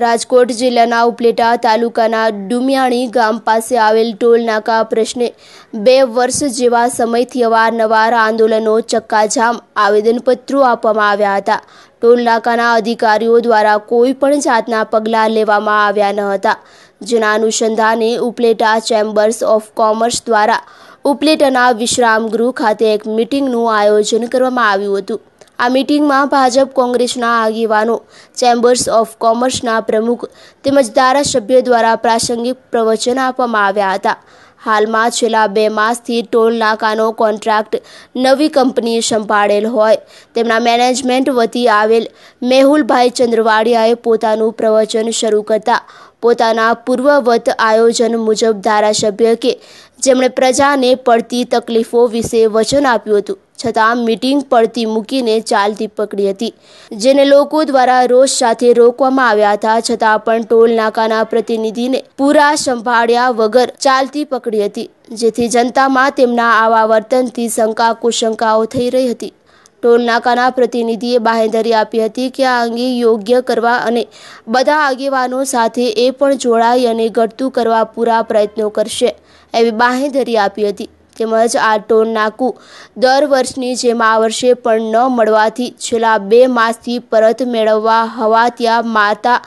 રાજકોટ જિલ્લાના ઉપલેટા તાલુકાના ડુમિયાણી ગામ પાસે આવેલ ટોલનાકા પ્રશ્ને બે વર્ષ જેવા સમયથી અવારનવાર આંદોલનો ચક્કાજામ આવેદનપત્રો આપવામાં આવ્યા હતા ટોલનાકાના અધિકારીઓ દ્વારા કોઈ પણ જાતના પગલાં લેવામાં આવ્યા ન હતા જેના અનુસંધાને ઉપલેટા ચેમ્બર્સ ઓફ કોમર્સ દ્વારા ઉપલેટાના વિશ્રામ ગૃહ ખાતે એક મિટિંગનું આયોજન કરવામાં આવ્યું હતું આ મિટિંગમાં ભાજપ કોંગ્રેસના આગેવાનો ચેમ્બર્સ ઓફ કોમર્સના પ્રમુખ તેમજ ધારાસભ્ય દ્વારા પ્રાસંગિક પ્રવચન આપવામાં આવ્યા હતા હાલમાં છેલ્લા બે માસથી ટોલ નાકાનો કોન્ટ્રાક્ટ નવી કંપનીએ સંભાળેલ હોય તેમના મેનેજમેન્ટ વતી આવેલ મેહુલભાઈ ચંદ્રવાડિયાએ પોતાનું પ્રવચન શરૂ કરતા પોતાના પૂર્વવત આયોજન મુજબ ધારાસભ્ય કે જેમણે પ્રજાને પડતી તકલીફો વિશે વચન આપ્યું હતું છતાં મીટિંગ પડતી મૂકીને ચાલતી પકડી હતી જેને લોકો દ્વારા રોષ સાથે રોકવામાં આવ્યા હતા છતાં પણ ટોલ નાકાના પ્રતિનિધિને પૂરા સંભાળ્યા વગર ચાલતી પકડી હતી જેથી જનતામાં તેમના આવા વર્તનથી શંકા કુશંકાઓ થઈ રહી હતી ટોલ નાકાના પ્રતિનિધિએ બાહેંધરી આપી હતી કે આ અંગે યોગ્ય કરવા અને બધા આગેવાનો સાથે એ પણ જોડાઈ અને ઘટતું કરવા પૂરા પ્રયત્નો કરશે એવી બાહેંધરી આપી હતી તેમજ આ ટોલ નાકુ દર વર્ષની જેમ આ વર્ષે પણ ન મળવાથી છેલ્લા બે માસથી પરત મેળવવા હવા ત્યાં માતા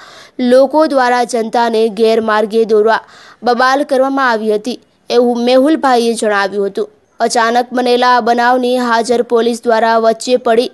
લોકો દ્વારા જનતાને ગેરમાર્ગે દોરવા બબાલ કરવામાં આવી હતી એવું મેહુલભાઈએ જણાવ્યું હતું અચાનક બનેલા આ બનાવની હાજર પોલીસ દ્વારા વચ્ચે પડી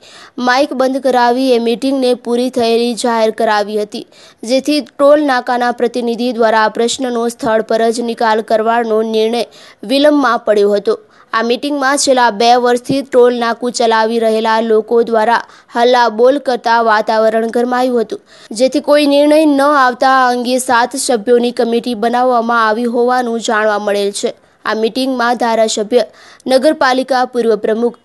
માઇક બંધ કરાવી એ મીટિંગને પૂરી થયેલી જાહેર કરાવી હતી જેથી ટોલ નાકાના પ્રતિનિધિ દ્વારા પ્રશ્નનો સ્થળ પર જ નિકાલ કરવાનો નિર્ણય વિલંબમાં પડ્યો હતો આ મીટિંગમાં છેલ્લા બે વર્ષથી ટોલ નાકું ચલાવી રહેલા લોકો દ્વારા હલ્લા બોલ કરતા વાતાવરણ ગરમાયું હતું જેથી કોઈ નિર્ણય ન આવતા અંગે સાત સભ્યોની કમિટી બનાવવામાં આવી હોવાનું જાણવા મળેલ છે આ મિટિંગમાં ધારાસભ્ય નગરપાલિકા પૂર્વ પ્રમુખ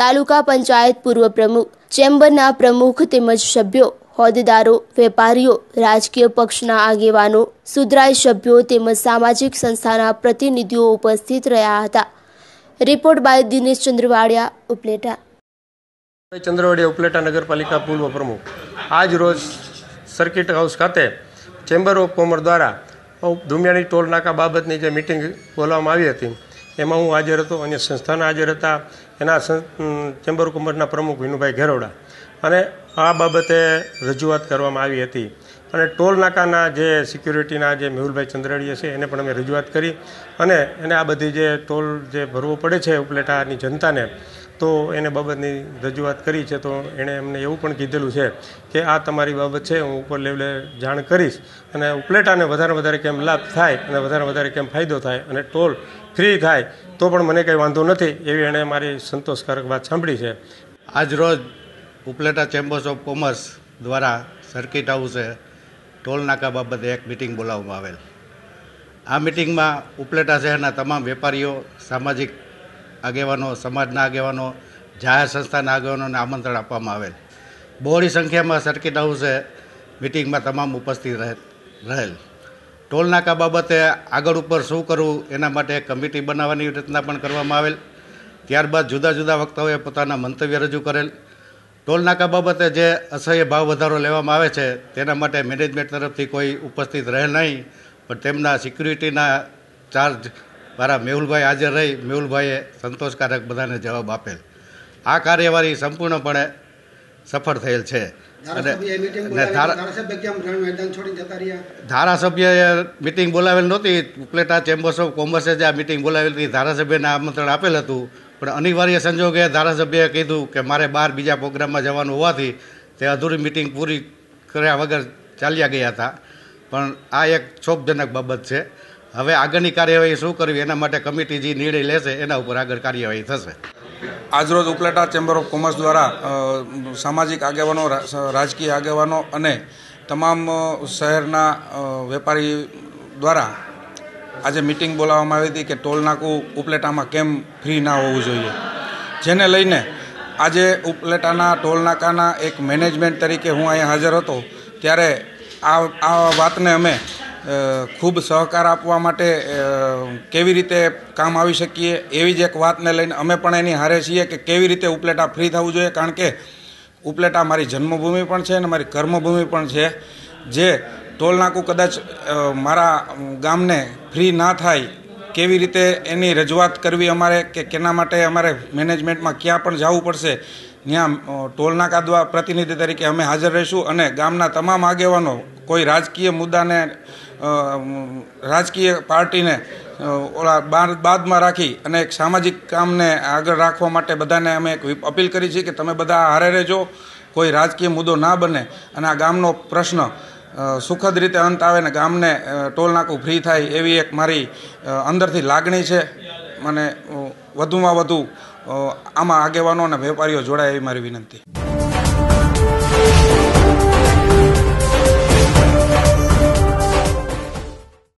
તાલુકા પંચાયત પૂર્વ પ્રમુખ ચેમ્બરના પ્રમુખ તેમજ સભ્યો હોદ્દેદારો વેપારીઓ રાજકીય પક્ષના આગેવાનો સુધરાઈ સભ્યો તેમજ સામાજિક સંસ્થાના પ્રતિનિધિઓ ઉપસ્થિત રહ્યા હતા રિપોર્ટ બાય દિનેશ ચંદ્રવાડિયા ઉપલેટા ચંદ્રવાડિયા ઉપલેટા નગરપાલિકા પૂર્વ પ્રમુખ આજ રોજ સર્કિટ હાઉસ ખાતે ચેમ્બર ઓફ કોમર્સ દ્વારા ધુમિયાણી ટોલ નાકા બાબતની જે મિટિંગ બોલાવવામાં આવી હતી એમાં હું હાજર હતો અને સંસ્થાના હાજર હતા એના ચેમ્બર કુંભરના પ્રમુખ વિનુભાઈ ઘેરોડા અને આ બાબતે રજૂઆત કરવામાં આવી હતી અને ટોલ નાકાના જે સિક્યુરિટીના જે મેહુલભાઈ ચંદ્રડીએ છે એને પણ અમે રજૂઆત કરી અને એને આ બધી જે ટોલ જે ભરવો પડે છે ઉપલેટાની જનતાને તો એને બાબતની રજૂઆત કરી છે તો એણે એમને એવું પણ કીધેલું છે કે આ તમારી બાબત છે હું ઉપર લેવલે જાણ કરીશ અને ઉપલેટાને વધારે વધારે કેમ લાભ થાય અને વધારે વધારે કેમ ફાયદો થાય અને ટોલ ફ્રી થાય તો પણ મને કંઈ વાંધો નથી એવી એણે મારી સંતોષકારક વાત સાંભળી છે આજ રોજ ઉપલેટા ચેમ્બર્સ ઓફ કોમર્સ દ્વારા સર્કિટ હાઉસે ટોલનાકા બાબતે એક મિટિંગ બોલાવવામાં આવેલ આ મિટિંગમાં ઉપલેટા શહેરના તમામ વેપારીઓ સામાજિક આગેવાનો સમાજના આગેવાનો જાહેર સંસ્થાના આગેવાનોને આમંત્રણ આપવામાં આવેલ બહોળી સંખ્યામાં સર્કિટ હાઉસે મિટિંગમાં તમામ ઉપસ્થિત રહેલ ટોલ નાકા બાબતે આગળ ઉપર શું કરવું એના માટે કમિટી બનાવવાની રચના પણ કરવામાં આવેલ ત્યારબાદ જુદા જુદા વક્તાઓએ પોતાના મંતવ્ય રજૂ કરેલ ટોલ નાકા બાબતે જે અસહ્ય ભાવ વધારો લેવામાં આવે છે તેના માટે મેનેજમેન્ટ તરફથી કોઈ ઉપસ્થિત રહેલ નહીં પણ તેમના સિક્યુરિટીના ચાર્જ મારા મેહુલભાઈ હાજર રહી મેહુલભાઈએ સંતોષકારક બધાને જવાબ આપેલ આ કાર્યવાહી સંપૂર્ણપણે સફળ થયેલ છે અને ધારાસભ્યએ મિટિંગ બોલાવેલ નહોતી ઉપલેટા ચેમ્બર્સ ઓફ કોમર્સે જે આ મિટિંગ બોલાવેલી હતી ધારાસભ્યને આમંત્રણ આપેલ હતું પણ અનિવાર્ય સંજોગે ધારાસભ્યએ કીધું કે મારે બહાર બીજા પ્રોગ્રામમાં જવાનું હોવાથી તે અધૂરી મિટિંગ પૂરી કર્યા વગર ચાલ્યા ગયા હતા પણ આ એક શોભજનક બાબત છે હવે આગળની કાર્યવાહી શું કરવી એના માટે કમિટી જે નિર્ણય લેશે એના ઉપર આગળ કાર્યવાહી થશે આજરોજ ઉપલેટા ચેમ્બર ઓફ કોમર્સ દ્વારા સામાજિક આગેવાનો રાજકીય આગેવાનો અને તમામ શહેરના વેપારી દ્વારા આજે મિટિંગ બોલાવવામાં આવી હતી કે ટોલનાકું ઉપલેટામાં કેમ ફ્રી ના હોવું જોઈએ જેને લઈને આજે ઉપલેટાના ટોલનાકાના એક મેનેજમેન્ટ તરીકે હું અહીંયા હાજર હતો ત્યારે આ આ વાતને અમે ખૂબ સહકાર આપવા માટે કેવી રીતે કામ આવી શકીએ એવી જ એક વાતને લઈને અમે પણ એની હારે છીએ કે કેવી રીતે ઉપલેટા ફ્રી થવું જોઈએ કારણ કે ઉપલેટા મારી જન્મભૂમિ પણ છે અને મારી કર્મભૂમિ પણ છે જે ટોલનાકું કદાચ મારા ગામને ફ્રી ના થાય કેવી રીતે એની રજૂઆત કરવી અમારે કે કેના માટે અમારે મેનેજમેન્ટમાં ક્યાં પણ જવું પડશે ત્યાં ટોલનાકા દ્વારા પ્રતિનિધિ તરીકે અમે હાજર રહીશું અને ગામના તમામ આગેવાનો કોઈ રાજકીય મુદ્દાને રાજકીય પાર્ટીને ઓલા બાદમાં રાખી અને એક સામાજિક કામને આગળ રાખવા માટે બધાને અમે એક અપીલ કરી છે કે તમે બધા હારે રહેજો કોઈ રાજકીય મુદ્દો ના બને અને આ ગામનો પ્રશ્ન સુખદ રીતે અંત આવે ને ગામને ટોલ નાકું ફ્રી થાય એવી એક મારી અંદરથી લાગણી છે મને વધુમાં વધુ આમાં આગેવાનો અને વેપારીઓ જોડાય એવી મારી વિનંતી